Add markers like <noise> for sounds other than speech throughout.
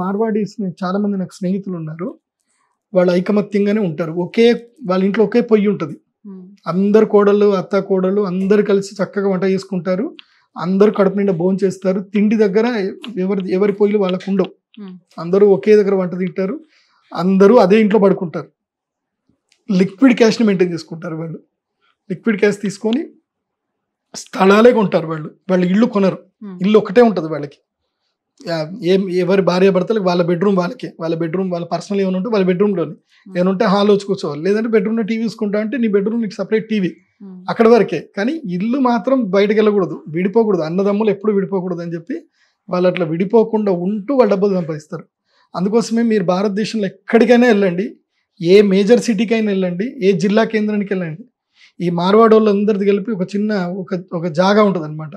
మార్వాడీస్ చాలా మంది నాకు స్నేహితులు ఉన్నారు వాళ్ళు ఐకమత్యంగానే ఉంటారు ఒకే వాళ్ళ ఇంట్లో ఒకే పొయ్యి ఉంటుంది అందరు కోడళ్ళు అత్త కోడళ్ళు అందరు కలిసి చక్కగా వంట చేసుకుంటారు అందరు కడుపు నిండా భోజనం చేస్తారు తిండి దగ్గర ఎవరి ఎవరి పొయ్యిలు వాళ్ళకు ఉండవు అందరూ ఒకే దగ్గర వంట తింటారు అందరూ అదే ఇంట్లో పడుకుంటారు లిక్విడ్ క్యాష్ని మెయింటైన్ చేసుకుంటారు వాళ్ళు లిక్విడ్ క్యాష్ తీసుకొని స్థలాలే కొంటారు వాళ్ళు వాళ్ళు ఇల్లు కొనరు ఇల్లు ఒకటే ఉంటుంది వాళ్ళకి ఏం ఎవరి భార్య భర్తలకు వాళ్ళ బెడ్రూమ్ వాళ్ళకి వాళ్ళ బెడ్రూమ్ వాళ్ళ పర్సనల్ ఏమైనా ఉంటే వాళ్ళ బెడ్రూమ్లోనే నేనుంటే హాల్ వచ్చి కూర్చోవాలి లేదంటే బెడ్రూమ్లో టీవీ చూసుకుంటా అంటే నీ బెడ్రూమ్ నీకు సపరేట్ టీవీ అక్కడ వరకే కానీ ఇల్లు మాత్రం బయటకు వెళ్ళకూడదు విడిపోకూడదు అన్నదమ్ములు ఎప్పుడు విడిపోకూడదు అని చెప్పి వాళ్ళు అట్లా విడిపోకుండా ఉంటూ వాళ్ళు డబ్బులు సంపాదిస్తారు అందుకోసమే మీరు భారతదేశంలో ఎక్కడికైనా వెళ్ళండి ఏ మేజర్ సిటీకైనా వెళ్ళండి ఏ జిల్లా కేంద్రానికి వెళ్ళండి ఈ మార్వాడోళ్ళందరిది కలిపి ఒక చిన్న ఒక ఒక జాగా ఉంటుంది అనమాట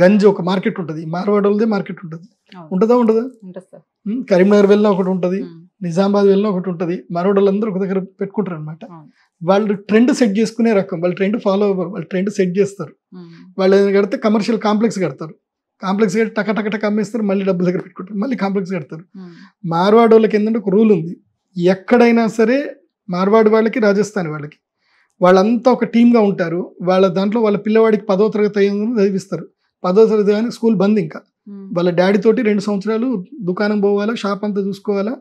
గంజ్ ఒక మార్కెట్ ఉంటుంది మార్వాడోళ్ళది మార్కెట్ ఉంటుంది ఉంటుందా ఉండదా కరీంనగర్ వెళ్ళినా ఒకటి ఉంటుంది నిజామాబాద్ వెళ్ళినా ఒకటి ఉంటుంది అందరు ఒక దగ్గర పెట్టుకుంటారు అనమాట వాళ్ళు ట్రెండ్ సెట్ చేసుకునే రకం వాళ్ళు ట్రెండ్ ఫాలో అవ్వరు వాళ్ళు ట్రెండ్ సెట్ చేస్తారు వాళ్ళు ఏదైనా కడితే కమర్షియల్ కాంప్లెక్స్ కడతారు కాంప్లెక్స్ కట్టి టక టక టక అమ్మేస్తారు మళ్ళీ డబ్బుల దగ్గర పెట్టుకుంటారు మళ్ళీ కాంప్లెక్స్ కడతారు మార్వాడ వాళ్ళకి ఏంటంటే ఒక రూల్ ఉంది ఎక్కడైనా సరే మార్వాడు వాళ్ళకి రాజస్థాన్ వాళ్ళకి వాళ్ళంతా ఒక టీమ్గా ఉంటారు వాళ్ళ దాంట్లో వాళ్ళ పిల్లవాడికి పదో తరగతి అయ్యిందని చదివిస్తారు పదో తరగతి కానీ స్కూల్ బంద్ ఇంకా వాళ్ళ డాడీ తోటి రెండు సంవత్సరాలు దుకాణం పోవాలా షాప్ అంతా చూసుకోవాలా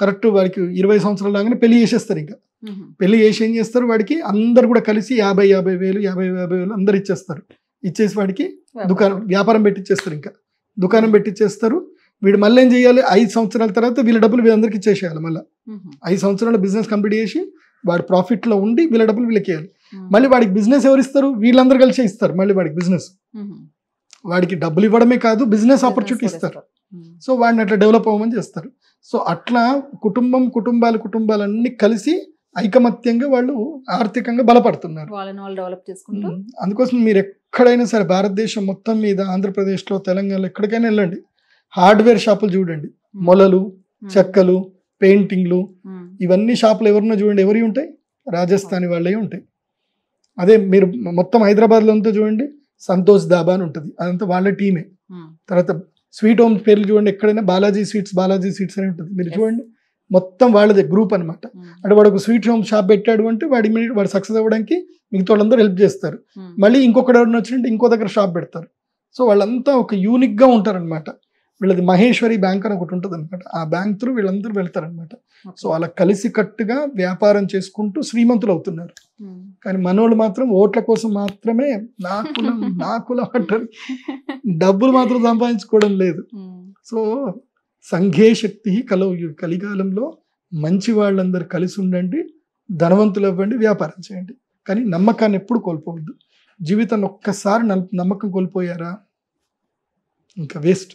కరెక్ట్ వాడికి ఇరవై సంవత్సరాలు లాగానే పెళ్లి చేసేస్తారు ఇంకా పెళ్లి చేసి ఏం చేస్తారు వాడికి అందరు కూడా కలిసి యాభై యాభై వేలు యాభై యాభై వేలు అందరు ఇచ్చేస్తారు ఇచ్చేసి వాడికి దుకాణం వ్యాపారం పెట్టిచ్చేస్తారు ఇంకా దుకాణం పెట్టిచ్చేస్తారు వీడు మళ్ళీ ఏం చేయాలి ఐదు సంవత్సరాల తర్వాత వీళ్ళ డబ్బులు వీళ్ళందరికి ఇచ్చేసేయాలి మళ్ళీ ఐదు సంవత్సరాల బిజినెస్ కంప్లీట్ చేసి వాడు ప్రాఫిట్లో ఉండి వీళ్ళ డబ్బులు వీళ్ళకి ఇవ్వాలి మళ్ళీ వాడికి బిజినెస్ ఎవరు ఇస్తారు వీళ్ళందరూ కలిసి ఇస్తారు మళ్ళీ వాడికి బిజినెస్ వాడికి డబ్బులు ఇవ్వడమే కాదు బిజినెస్ ఆపర్చునిటీ ఇస్తారు hmm. సో వాడిని అట్లా డెవలప్ అవ్వమని చేస్తారు సో అట్లా కుటుంబం కుటుంబాలు కుటుంబాలన్నీ కలిసి ఐకమత్యంగా వాళ్ళు ఆర్థికంగా బలపడుతున్నారు hmm. అందుకోసం మీరు ఎక్కడైనా సరే భారతదేశం మొత్తం మీద ఆంధ్రప్రదేశ్లో తెలంగాణలో ఎక్కడికైనా వెళ్ళండి హార్డ్వేర్ షాపులు చూడండి hmm. మొలలు చెక్కలు పెయింటింగ్లు ఇవన్నీ షాపులు ఎవరున్నా చూడండి ఎవరి ఉంటాయి రాజస్థానీ వాళ్ళే ఉంటాయి అదే మీరు మొత్తం హైదరాబాద్లో అంతా చూడండి సంతోష్ దాబా అని ఉంటుంది అదంతా వాళ్ళ టీమే hmm. తర్వాత స్వీట్ హోమ్ పేర్లు చూడండి ఎక్కడైనా బాలాజీ స్వీట్స్ బాలాజీ స్వీట్స్ అని ఉంటుంది మీరు చూడండి మొత్తం వాళ్ళదే గ్రూప్ అనమాట hmm. అంటే వాడు ఒక స్వీట్ హోమ్ షాప్ పెట్టాడు అంటే వాడు ఇమీడియట్ వాడు సక్సెస్ అవ్వడానికి మిగతా వాళ్ళందరూ హెల్ప్ చేస్తారు hmm. మళ్ళీ ఇంకొకటి ఎవరిని వచ్చినట్టు ఇంకో దగ్గర షాప్ పెడతారు సో వాళ్ళంతా ఒక యూనిక్గా ఉంటారనమాట వీళ్ళది మహేశ్వరి బ్యాంక్ అని ఒకటి ఉంటుంది అనమాట ఆ బ్యాంక్ త్రూ వీళ్ళందరూ వెళ్తారనమాట సో అలా కలిసి కట్టుగా వ్యాపారం చేసుకుంటూ శ్రీమంతులు అవుతున్నారు కానీ మనోళ్ళు మాత్రం ఓట్ల కోసం మాత్రమే నా కులం <laughs> నా కులం అంటారు డబ్బులు మాత్రం సంపాదించుకోవడం లేదు సో సంఘే శక్తి కలవు కలికాలంలో మంచి వాళ్ళందరూ కలిసి ఉండండి ధనవంతులు అవ్వండి వ్యాపారం చేయండి కానీ నమ్మకాన్ని ఎప్పుడు కోల్పోవద్దు జీవితాన్ని ఒక్కసారి నమ్మకం కోల్పోయారా ఇంకా వేస్ట్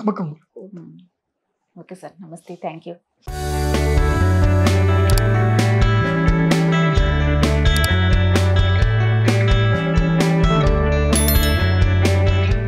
ओके सर नमस्ते थैंक यू